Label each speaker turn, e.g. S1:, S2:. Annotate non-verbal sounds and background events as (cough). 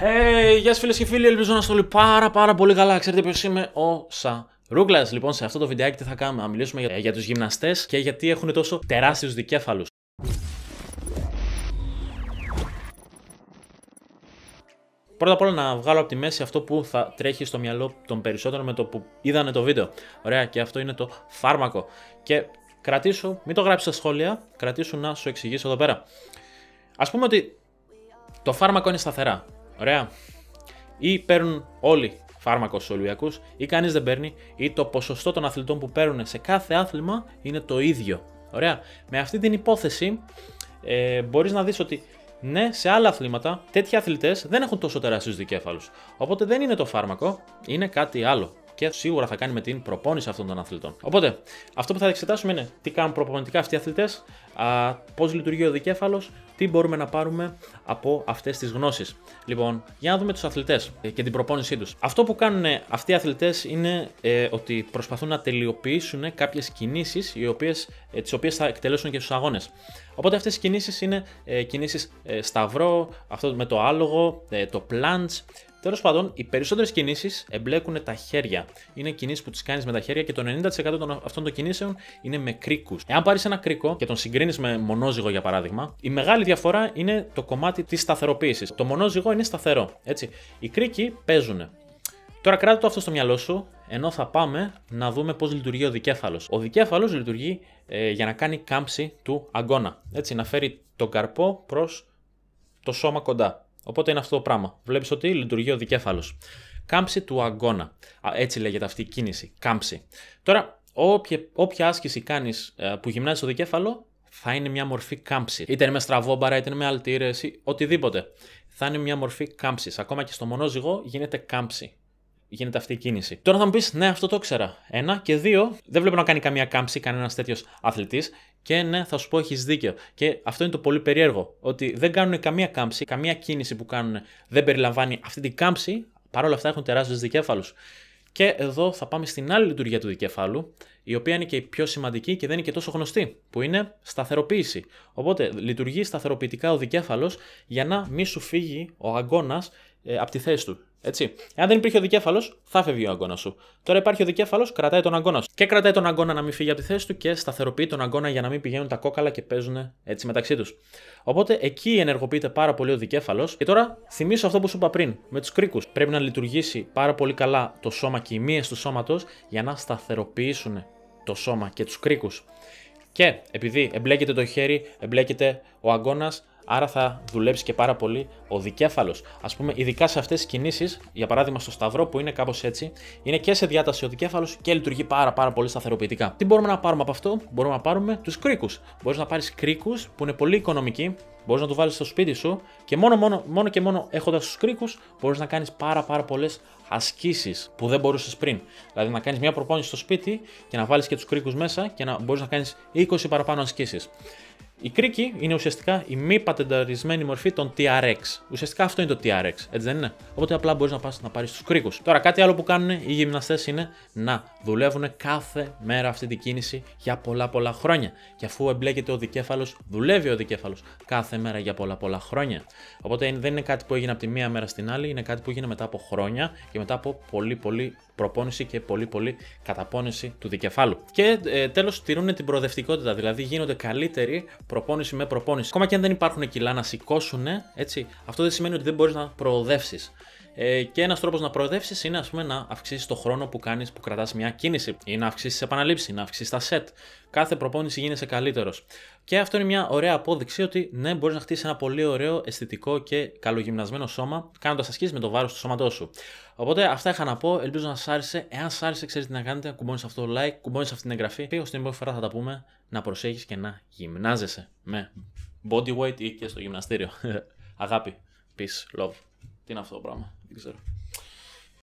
S1: Hey, γεια σας φίλες και φίλοι, ελπίζω να είστε όλοι πάρα πάρα πολύ καλά. Ξέρετε ποιος είμαι, ο Σα. Ρούγκλας, λοιπόν, σε αυτό το βιντεάκι τι θα κάνουμε, να μιλήσουμε για, για τους γυμναστές και γιατί έχουν τόσο τεράστιους δικέφαλους. Πρώτα απ' όλα να βγάλω από τη μέση αυτό που θα τρέχει στο μυαλό των περισσότερων με το που είδανε το βίντεο. Ωραία, και αυτό είναι το φάρμακο. Και κρατήσου, μην το γράψεις στα σχόλια, κρατήσω να σου εξηγήσω εδώ πέρα. Ας πούμε ότι το φάρμακο είναι σταθερά. Ωραία. Ή παίρνουν όλοι φάρμακος στου Ολυμπιακούς, ή κανείς δεν παίρνει, ή το ποσοστό των αθλητών που παίρνουν σε κάθε άθλημα είναι το ίδιο. Ωραία. Με αυτή την υπόθεση ε, μπορείς να δεις ότι ναι, σε άλλα αθλήματα τέτοιοι αθλητές δεν έχουν τόσο τεράστιους δικέφαλους, Οπότε δεν είναι το φάρμακο, είναι κάτι άλλο και σίγουρα θα κάνει με την προπόνηση αυτών των αθλητών. Οπότε, αυτό που θα εξετάσουμε είναι τι κάνουν προπονητικά αυτοί οι αθλητές, πώς λειτουργεί ο δικέφαλος, τι μπορούμε να πάρουμε από αυτές τις γνώσεις. Λοιπόν, για να δούμε τους αθλητές και την προπόνησή τους. Αυτό που κάνουν αυτοί οι αθλητές είναι ε, ότι προσπαθούν να τελειοποιήσουν κάποιες κινήσεις ε, τις οποίες θα εκτελέσουν και στους αγώνες. Οπότε αυτές οι κινήσεις είναι ε, κινήσεις ε, σταυρό, αυτό με το άλογο, ε, το plunge, Τέλος πάντων, οι περισσότερες κινήσεις εμπλέκουν τα χέρια. Είναι κινήσεις που τις κάνεις με τα χέρια και το 90% των αυτών των κινήσεων είναι με κρίκους. Εάν πάρεις ένα κρίκο και τον συγκρίνεις με μονόζυγο για παράδειγμα, η μεγάλη διαφορά είναι το κομμάτι της σταθεροποίησης. Το μονόζυγο είναι σταθερό. Έτσι. Οι κρίκοι παίζουν. Τώρα κράτα το αυτό στο μυαλό σου, ενώ θα πάμε να δούμε πώς λειτουργεί ο δικέφαλος. Ο δικέφαλος λειτουργεί ε, για να κάνει κάμψη του αγκώνα. Έτσι, να φέρει τον καρπό προς το σώμα κοντά. Οπότε είναι αυτό το πράγμα. Βλέπεις ότι λειτουργεί ο δικέφαλος. Κάμψη του αγώνα. Έτσι λέγεται αυτή η κίνηση. Κάμψη. Τώρα, όποια, όποια άσκηση κάνεις ε, που γυμνάζεις το δικέφαλο, θα είναι μια μορφή κάμψη. Είτε είναι με στραβόμπαρα, είτε με αλτήρες, οτιδήποτε. Θα είναι μια μορφή κάμψης. Ακόμα και στο μονόζυγο γίνεται κάμψη γίνεται αυτή η κίνηση. Τώρα θα μου πεις, ναι, αυτό το ήξερα. Ένα και δύο, δεν βλέπω να κάνει καμία κάμψη κανένας τέτοιος αθλητής. Και ναι, θα σου πω, έχεις δίκιο. Και αυτό είναι το πολύ περίεργο. Ότι δεν κάνουν καμία κάμψη, καμία κίνηση που κάνουν δεν περιλαμβάνει αυτή την κάμψη. Παρ' όλα αυτά έχουν τεράστιους δικέφαλους. Και εδώ θα πάμε στην άλλη λειτουργία του δικεφάλου, η οποία είναι και η πιο σημαντική και δεν είναι και τόσο γνωστή, που είναι σταθεροποίηση. Οπότε λειτουργεί σταθεροποιητικά ο δικέφαλος για να μην σου φύγει ο αγώνας ε, από τη θέση του έτσι. Εάν δεν υπήρχε ο δικέφαλος, θα φεύγει ο αγώνας σου. Τώρα υπάρχει ο δικέφαλος, κρατάει τον αγώνα σου. Και κρατάει τον αγώνα να μην φύγει από τη θέση του και σταθεροποιεί τον αγώνα για να μην πηγαίνουν τα κόκαλα και παίζουν έτσι μεταξύ τους. Οπότε εκεί ενεργοποιείται πάρα πολύ ο δικέφαλος. Και τώρα θυμίσω αυτό που σου είπα πριν με τους κρίκους. Πρέπει να λειτουργήσει πάρα πολύ καλά το σώμα και οι μύες του σώματος για να σταθεροποιήσουν το σώμα και τους κρίκους. Και επειδή εμπλέκεται το χέρι, εμπλέκεται ο αγώνας, Άρα θα δουλέψει και πάρα πολύ ο δικέφαλος. Ας πούμε, ειδικά σε αυτές τις κινήσεις, για παράδειγμα στο Σταυρό που είναι κάπως έτσι, είναι και σε διάταση ο δικέφαλος και λειτουργεί πάρα, πάρα πολύ σταθεροποιητικά. Τι μπορούμε να πάρουμε από αυτό, μπορούμε να πάρουμε τους κρίκους. Μπορείς να πάρεις κρίκους που είναι πολύ οικονομικοί, μπορείς να τους βάλεις στο σπίτι σου και μόνο, μόνο, μόνο και μόνο έχοντας τους κρίκους μπορείς να κάνεις πάρα, πάρα πολλές ασκήσεις που δεν μπορούσες πριν. Δηλαδή να κάνεις μια προπόνηση στο σπίτι και να βάλεις και τους κρίκους μέσα και να μπορείς να κάνεις 20 παραπάνω ασκήσεις. Η κρίκη είναι ουσιαστικά η μη πατενταρισμένη μορφή των TRX. Ουσιαστικά αυτό είναι το TRX, έτσι δεν είναι. Οπότε απλά μπορείς να πας να πάρεις τους κρίκους. Τώρα, κάτι άλλο που κάνουν οι γυμναστές είναι να δουλεύουν κάθε μέρα αυτή την κίνηση για πολλά πολλά χρόνια. Και αφού εμπλέκεται ο δικέφαλος, δουλεύει ο δικέφαλος κάθε μέρα για πολλά πολλά χρόνια. Οπότε δεν είναι κάτι που έγινε από τη μία μέρα στην άλλη, είναι κάτι που έγινε μετά από χρόνια και μετά από πολύ πολύ προπόνηση και πολύ πολύ καταπώνηση του δικεφάλου. Και ε, τέλος, τηρούν την προοδευτικότητα, δηλαδή γίνονται καλύτεροι προπόνηση με προπόνηση. Ακόμα και αν δεν υπάρχουν κιλά να σηκώσουν, έτσι, αυτό δεν σημαίνει ότι δεν μπορείς να προοδεύσεις. Ε, και ένας τρόπος να προοδεύσεις είναι ας πούμε, να αυξήσεις το χρόνο που κάνεις που κρατάς μια κίνηση ή να αυξήσεις επαναλήψεις, να αυξήσεις τα set. Κάθε προπόνηση γίνεσαι καλύτερος. Και αυτό είναι μια ωραία απόδειξη ότι ναι, μπορείς να χτίσεις ένα πολύ ωραίο, αισθητικό και καλογυμνασμένο σώμα, κάνοντας ασκήσεις με το βάρος του σώματός σου. Οπότε αυτά είχα να πω. Ελπίζω να σας άρεσε. Εάν σας άρεσε, ξέρει τι να κάνετε. Κουμπώνεις αυτό το like, κουμπώνεις αυτή την εγγραφή. Και ω την επόμενη φορά θα τα πούμε να προσέχεις και να γυμνάζεσαι με body ή και στο γυμναστήριο. (laughs) Αγάπη. Peace. Love. Τι είναι αυτό το πράγμα, δεν ξέρω.